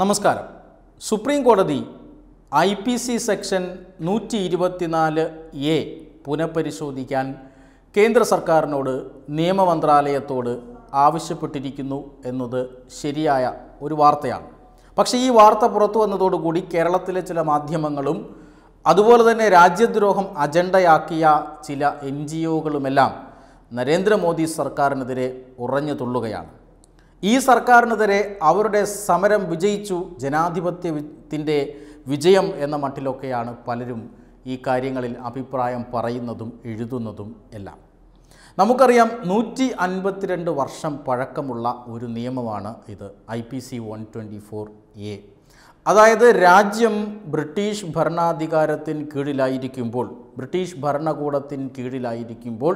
നമസ്കാരം സുപ്രീം കോടതി I P C section നൂറ്റി ഇരുപത്തിനാല് എ പുനഃപരിശോധിക്കാൻ കേന്ദ്ര സർക്കാരിനോട് നിയമമന്ത്രാലയത്തോട് ആവശ്യപ്പെട്ടിരിക്കുന്നു എന്നത് ശരിയായ ഒരു വാർത്തയാണ് പക്ഷേ ഈ വാർത്ത പുറത്തു വന്നതോടുകൂടി കേരളത്തിലെ ചില മാധ്യമങ്ങളും അതുപോലെ തന്നെ രാജ്യദ്രോഹം അജണ്ടയാക്കിയ ചില എൻ ജി ഒകളുമെല്ലാം നരേന്ദ്രമോദി സർക്കാരിനെതിരെ ഉറഞ്ഞു തുള്ളുകയാണ് ഈ സർക്കാരിനെതിരെ അവരുടെ സമരം വിജയിച്ചു ജനാധിപത്യത്തിൻ്റെ വിജയം എന്ന മട്ടിലൊക്കെയാണ് പലരും ഈ കാര്യങ്ങളിൽ അഭിപ്രായം പറയുന്നതും എഴുതുന്നതും എല്ലാം നമുക്കറിയാം നൂറ്റി അൻപത്തിരണ്ട് വർഷം പഴക്കമുള്ള ഒരു നിയമമാണ് ഇത് I P C one twenty four A അതായത് രാജ്യം ബ്രിട്ടീഷ് ഭരണാധികാരത്തിന് കീഴിലായിരിക്കുമ്പോൾ ബ്രിട്ടീഷ് ഭരണകൂടത്തിന് കീഴിലായിരിക്കുമ്പോൾ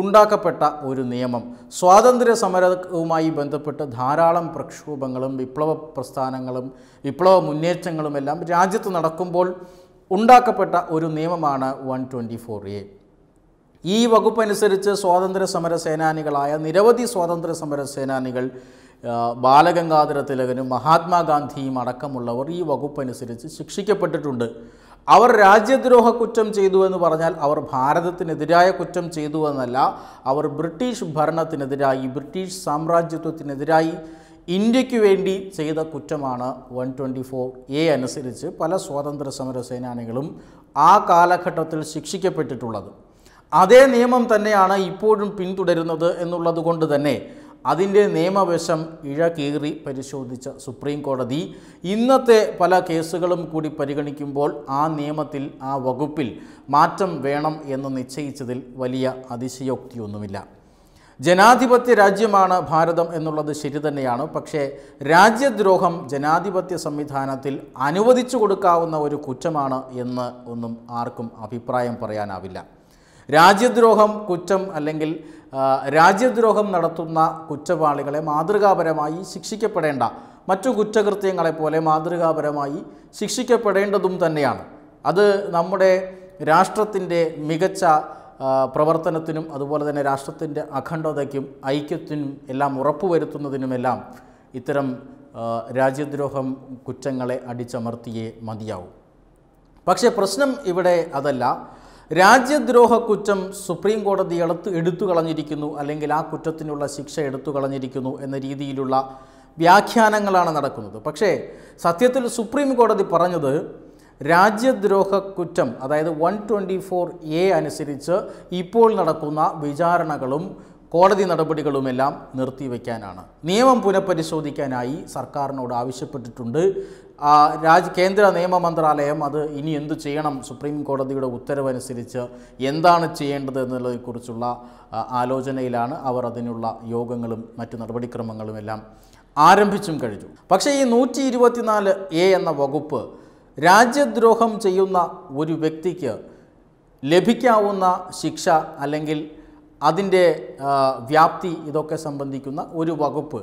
ഉണ്ടാക്കപ്പെട്ട ഒരു നിയമം സ്വാതന്ത്ര്യ സമരവുമായി ബന്ധപ്പെട്ട് ധാരാളം പ്രക്ഷോഭങ്ങളും വിപ്ലവ പ്രസ്ഥാനങ്ങളും വിപ്ലവ മുന്നേറ്റങ്ങളും എല്ലാം രാജ്യത്ത് നടക്കുമ്പോൾ ഉണ്ടാക്കപ്പെട്ട ഒരു നിയമമാണ് വൺ ട്വൻറ്റി ഫോർ എ ഈ വകുപ്പനുസരിച്ച് സ്വാതന്ത്ര്യ സമര സേനാനികളായ നിരവധി സ്വാതന്ത്ര്യ സമര സേനാനികൾ ബാലഗംഗാധര തിലകനും മഹാത്മാഗാന്ധിയും അടക്കമുള്ളവർ ഈ വകുപ്പനുസരിച്ച് ശിക്ഷിക്കപ്പെട്ടിട്ടുണ്ട് അവർ രാജ്യദ്രോഹ കുറ്റം ചെയ്തു എന്ന് പറഞ്ഞാൽ അവർ ഭാരതത്തിനെതിരായ കുറ്റം ചെയ്തു എന്നല്ല അവർ ബ്രിട്ടീഷ് ഭരണത്തിനെതിരായി ബ്രിട്ടീഷ് സാമ്രാജ്യത്വത്തിനെതിരായി ഇന്ത്യക്ക് വേണ്ടി ചെയ്ത കുറ്റമാണ് വൺ ട്വൻറ്റി ഫോർ എ അനുസരിച്ച് പല സ്വാതന്ത്ര്യ സമര സേനാനികളും ആ കാലഘട്ടത്തിൽ ശിക്ഷിക്കപ്പെട്ടിട്ടുള്ളത് അതേ നിയമം തന്നെയാണ് ഇപ്പോഴും പിന്തുടരുന്നത് എന്നുള്ളത് കൊണ്ട് തന്നെ അതിൻ്റെ നിയമവശം ഇഴകീറി പരിശോധിച്ച സുപ്രീം കോടതി ഇന്നത്തെ പല കേസുകളും കൂടി പരിഗണിക്കുമ്പോൾ ആ നിയമത്തിൽ ആ വകുപ്പിൽ മാറ്റം വേണം എന്ന് നിശ്ചയിച്ചതിൽ വലിയ അതിശയോക്തിയൊന്നുമില്ല ജനാധിപത്യ രാജ്യമാണ് ഭാരതം എന്നുള്ളത് ശരി തന്നെയാണ് പക്ഷേ രാജ്യദ്രോഹം ജനാധിപത്യ സംവിധാനത്തിൽ അനുവദിച്ചു കൊടുക്കാവുന്ന ഒരു കുറ്റമാണ് എന്ന് ഒന്നും ആർക്കും അഭിപ്രായം പറയാനാവില്ല രാജ്യദ്രോഹം കുറ്റം അല്ലെങ്കിൽ രാജ്യദ്രോഹം നടത്തുന്ന കുറ്റവാളികളെ മാതൃകാപരമായി ശിക്ഷിക്കപ്പെടേണ്ട മറ്റു കുറ്റകൃത്യങ്ങളെപ്പോലെ മാതൃകാപരമായി ശിക്ഷിക്കപ്പെടേണ്ടതും തന്നെയാണ് അത് നമ്മുടെ രാഷ്ട്രത്തിൻ്റെ മികച്ച പ്രവർത്തനത്തിനും അതുപോലെ തന്നെ രാഷ്ട്രത്തിൻ്റെ അഖണ്ഡതയ്ക്കും ഐക്യത്തിനും എല്ലാം ഉറപ്പുവരുത്തുന്നതിനുമെല്ലാം ഇത്തരം രാജ്യദ്രോഹം കുറ്റങ്ങളെ അടിച്ചമർത്തിയേ മതിയാവും പക്ഷേ പ്രശ്നം ഇവിടെ അതല്ല രാജ്യദ്രോഹ കുറ്റം സുപ്രീം കോടതി എടുത്ത് എടുത്തു കളഞ്ഞിരിക്കുന്നു അല്ലെങ്കിൽ ആ കുറ്റത്തിനുള്ള ശിക്ഷ എടുത്തു കളഞ്ഞിരിക്കുന്നു എന്ന രീതിയിലുള്ള വ്യാഖ്യാനങ്ങളാണ് നടക്കുന്നത് പക്ഷേ സത്യത്തിൽ സുപ്രീം കോടതി പറഞ്ഞത് രാജ്യദ്രോഹ കുറ്റം അതായത് വൺ ട്വൻറ്റി ഫോർ എ അനുസരിച്ച് ഇപ്പോൾ നടക്കുന്ന വിചാരണകളും കോടതി നടപടികളുമെല്ലാം നിർത്തിവെക്കാനാണ് നിയമം പുനഃപരിശോധിക്കാനായി സർക്കാരിനോട് ആവശ്യപ്പെട്ടിട്ടുണ്ട് രാജ് കേന്ദ്ര നിയമ മന്ത്രാലയം അത് ഇനി എന്തു ചെയ്യണം സുപ്രീം കോടതിയുടെ ഉത്തരവനുസരിച്ച് എന്താണ് ചെയ്യേണ്ടത് എന്നുള്ളതിനെക്കുറിച്ചുള്ള ആലോചനയിലാണ് അവർ അതിനുള്ള യോഗങ്ങളും മറ്റു നടപടിക്രമങ്ങളും എല്ലാം ആരംഭിച്ചും കഴിഞ്ഞു പക്ഷേ ഈ നൂറ്റി ഇരുപത്തിനാല് എ എന്ന വകുപ്പ് രാജ്യദ്രോഹം ചെയ്യുന്ന ഒരു വ്യക്തിക്ക് ലഭിക്കാവുന്ന ശിക്ഷ അല്ലെങ്കിൽ അതിൻ്റെ വ്യാപ്തി ഇതൊക്കെ സംബന്ധിക്കുന്ന ഒരു വകുപ്പ്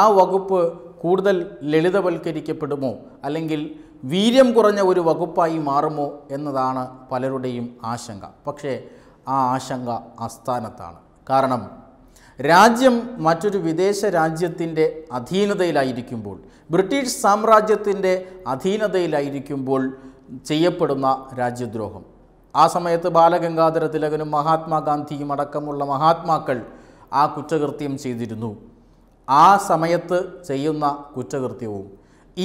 ആ വകുപ്പ് കൂടുതൽ ലളിതവൽക്കരിക്കപ്പെടുമോ അല്ലെങ്കിൽ വീര്യം കുറഞ്ഞ ഒരു വകുപ്പായി മാറുമോ എന്നതാണ് പലരുടെയും ആശങ്ക പക്ഷേ ആ ആശങ്ക ആസ്ഥാനത്താണ് കാരണം രാജ്യം മറ്റൊരു വിദേശ രാജ്യത്തിൻ്റെ അധീനതയിലായിരിക്കുമ്പോൾ ബ്രിട്ടീഷ് സാമ്രാജ്യത്തിൻ്റെ അധീനതയിലായിരിക്കുമ്പോൾ ചെയ്യപ്പെടുന്ന രാജ്യദ്രോഹം ആ സമയത്ത് ബാലഗംഗാധര തിലകനും മഹാത്മാഗാന്ധിയും അടക്കമുള്ള മഹാത്മാക്കൾ ആ കുറ്റകൃത്യം ചെയ്തിരുന്നു ആ സമയത്ത് ചെയ്യുന്ന കുറ്റകൃത്യവും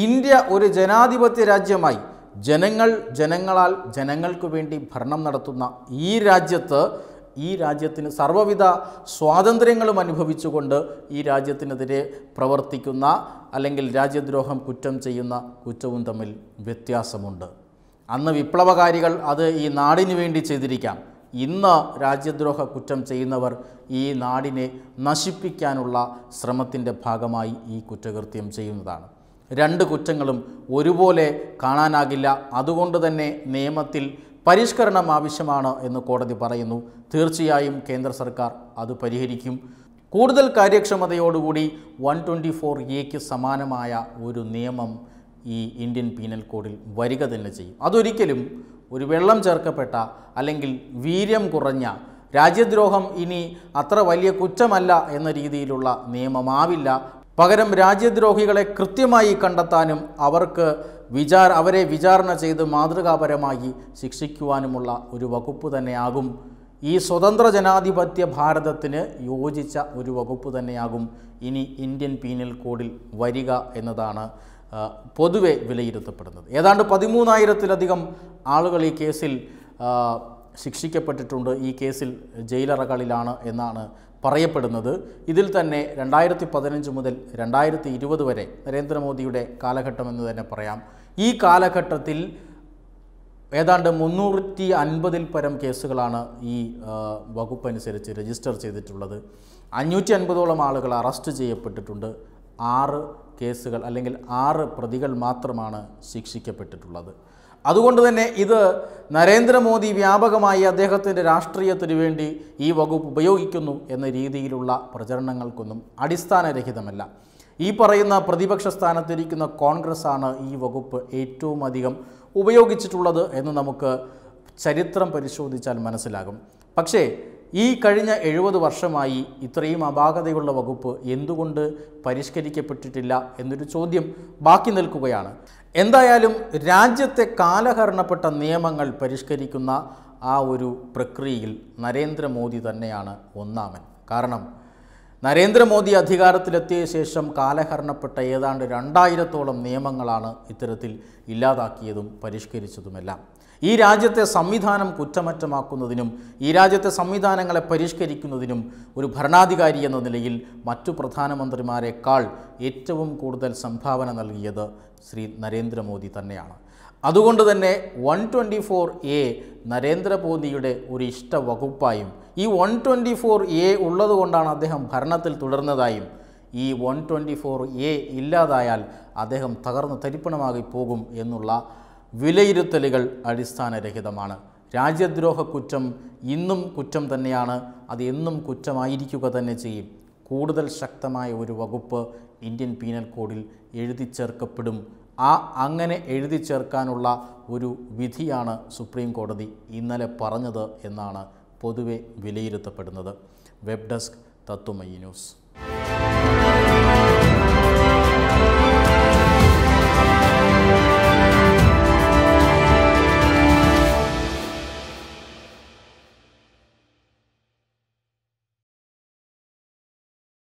ഇന്ത്യ ഒരു ജനാധിപത്യ രാജ്യമായി ജനങ്ങൾ ജനങ്ങളാൽ ജനങ്ങൾക്ക് വേണ്ടി ഭരണം നടത്തുന്ന ഈ രാജ്യത്ത് ഈ രാജ്യത്തിന് സർവ്വവിധ സ്വാതന്ത്ര്യങ്ങളും അനുഭവിച്ചുകൊണ്ട് ഈ രാജ്യത്തിനെതിരെ പ്രവർത്തിക്കുന്ന അല്ലെങ്കിൽ രാജ്യദ്രോഹം കുറ്റം ചെയ്യുന്ന കുറ്റവും തമ്മിൽ വ്യത്യാസമുണ്ട് അന്ന് വിപ്ലവകാരികൾ അത് ഈ നാടിനു വേണ്ടി ചെയ്തിരിക്കാം ഇന്ന് രാജ്യദ്രോഹ കുറ്റം ചെയ്യുന്നവർ ഈ നാടിനെ നശിപ്പിക്കാനുള്ള ശ്രമത്തിൻ്റെ ഭാഗമായി ഈ കുറ്റകൃത്യം ചെയ്യുന്നതാണ് രണ്ട് കുറ്റങ്ങളും ഒരുപോലെ കാണാനാകില്ല അതുകൊണ്ട് തന്നെ നിയമത്തിൽ പരിഷ്കരണം ആവശ്യമാണ് എന്ന് കോടതി പറയുന്നു തീർച്ചയായും കേന്ദ്ര സർക്കാർ അത് പരിഹരിക്കും കൂടുതൽ കാര്യക്ഷമതയോടുകൂടി വൺ ട്വൻറ്റി ഫോർ എക്ക് സമാനമായ ഒരു നിയമം ഈ ഇന്ത്യൻ പീനൽ കോഡിൽ വരിക തന്നെ ചെയ്യും അതൊരിക്കലും ഒരു വെള്ളം ചേർക്കപ്പെട്ട അല്ലെങ്കിൽ വീര്യം കുറഞ്ഞ രാജ്യദ്രോഹം ഇനി അത്ര വലിയ കുറ്റമല്ല എന്ന രീതിയിലുള്ള നിയമമാവില്ല പകരം രാജ്യദ്രോഹികളെ കൃത്യമായി കണ്ടെത്താനും അവർക്ക് വിചാർ അവരെ വിചാരണ ചെയ്ത് മാതൃകാപരമായി ശിക്ഷിക്കുവാനുമുള്ള ഒരു വകുപ്പ് തന്നെയാകും ഈ സ്വതന്ത്ര ജനാധിപത്യ ഭാരതത്തിന് യോജിച്ച ഒരു വകുപ്പ് തന്നെയാകും ഇനി ഇന്ത്യൻ പീനൽ കോഡിൽ വരിക എന്നതാണ് പൊതുവെ വിലയിരുത്തപ്പെടുന്നത് ഏതാണ്ട് പതിമൂന്നായിരത്തിലധികം ആളുകൾ ഈ കേസിൽ ശിക്ഷിക്കപ്പെട്ടിട്ടുണ്ട് ഈ കേസിൽ ജയിലറകളിലാണ് എന്നാണ് പറയപ്പെടുന്നത് ഇതിൽ തന്നെ രണ്ടായിരത്തി പതിനഞ്ച് മുതൽ രണ്ടായിരത്തി ഇരുപത് വരെ നരേന്ദ്രമോദിയുടെ കാലഘട്ടം എന്ന് തന്നെ പറയാം ഈ കാലഘട്ടത്തിൽ ഏതാണ്ട് മുന്നൂറ്റി അൻപതിൽ പരം കേസുകളാണ് ഈ വകുപ്പനുസരിച്ച് രജിസ്റ്റർ ചെയ്തിട്ടുള്ളത് അഞ്ഞൂറ്റി അൻപതോളം ആളുകൾ അറസ്റ്റ് ചെയ്യപ്പെട്ടിട്ടുണ്ട് ആറ് കേസുകൾ അല്ലെങ്കിൽ ആറ് പ്രതികൾ മാത്രമാണ് ശിക്ഷിക്കപ്പെട്ടിട്ടുള്ളത് അതുകൊണ്ട് തന്നെ ഇത് നരേന്ദ്രമോദി വ്യാപകമായി അദ്ദേഹത്തിൻ്റെ രാഷ്ട്രീയത്തിന് വേണ്ടി ഈ വകുപ്പ് ഉപയോഗിക്കുന്നു എന്ന രീതിയിലുള്ള പ്രചരണങ്ങൾക്കൊന്നും അടിസ്ഥാനരഹിതമല്ല ഈ പറയുന്ന പ്രതിപക്ഷ സ്ഥാനത്തിരിക്കുന്ന കോൺഗ്രസ് ആണ് ഈ വകുപ്പ് ഏറ്റവും അധികം ഉപയോഗിച്ചിട്ടുള്ളത് എന്ന് നമുക്ക് ചരിത്രം പരിശോധിച്ചാൽ മനസ്സിലാകും പക്ഷേ ഈ കഴിഞ്ഞ എഴുപത് വർഷമായി ഇത്രയും അപാകതയുള്ള വകുപ്പ് എന്തുകൊണ്ട് പരിഷ്കരിക്കപ്പെട്ടിട്ടില്ല എന്നൊരു ചോദ്യം ബാക്കി നിൽക്കുകയാണ് എന്തായാലും രാജ്യത്തെ കാലഹരണപ്പെട്ട നിയമങ്ങൾ പരിഷ്കരിക്കുന്ന ആ ഒരു പ്രക്രിയയിൽ നരേന്ദ്രമോദി തന്നെയാണ് ഒന്നാമൻ കാരണം നരേന്ദ്രമോദി അധികാരത്തിലെത്തിയ ശേഷം കാലഹരണപ്പെട്ട ഏതാണ്ട് രണ്ടായിരത്തോളം നിയമങ്ങളാണ് ഇത്തരത്തിൽ ഇല്ലാതാക്കിയതും പരിഷ്കരിച്ചതുമെല്ലാം ഈ രാജ്യത്തെ സംവിധാനം കുറ്റമറ്റമാക്കുന്നതിനും ഈ രാജ്യത്തെ സംവിധാനങ്ങളെ പരിഷ്കരിക്കുന്നതിനും ഒരു ഭരണാധികാരി എന്ന നിലയിൽ മറ്റു പ്രധാനമന്ത്രിമാരെക്കാൾ ഏറ്റവും കൂടുതൽ സംഭാവന നൽകിയത് ശ്രീ നരേന്ദ്രമോദി തന്നെയാണ് അതുകൊണ്ട് തന്നെ വൺ ട്വൻറ്റി ഫോർ എ നരേന്ദ്രമോദിയുടെ ഒരു ഇഷ്ട വകുപ്പായും ഈ വൺ ട്വൻറ്റി ഫോർ എ ഉള്ളതുകൊണ്ടാണ് അദ്ദേഹം ഭരണത്തിൽ തുടർന്നതായും ഈ വൺ ട്വൻറ്റി ഫോർ എ ഇല്ലാതായാൽ അദ്ദേഹം തകർന്ന് തരിപ്പണമാകി പോകും എന്നുള്ള വിലയിരുത്തലുകൾ അടിസ്ഥാനരഹിതമാണ് രാജ്യദ്രോഹ കുറ്റം ഇന്നും കുറ്റം തന്നെയാണ് അത് എന്നും കുറ്റമായിരിക്കുക തന്നെ ചെയ്യും കൂടുതൽ ശക്തമായ ഒരു വകുപ്പ് ഇന്ത്യൻ പീനൽ കോഡിൽ എഴുതി ചേർക്കപ്പെടും ആ അങ്ങനെ എഴുതി ചേർക്കാനുള്ള ഒരു വിധിയാണ് സുപ്രീം കോടതി ഇന്നലെ പറഞ്ഞത് എന്നാണ് പൊതുവെ വിലയിരുത്തപ്പെടുന്നത് വെബ് ഡെസ്ക് തത്വമയി ന്യൂസ്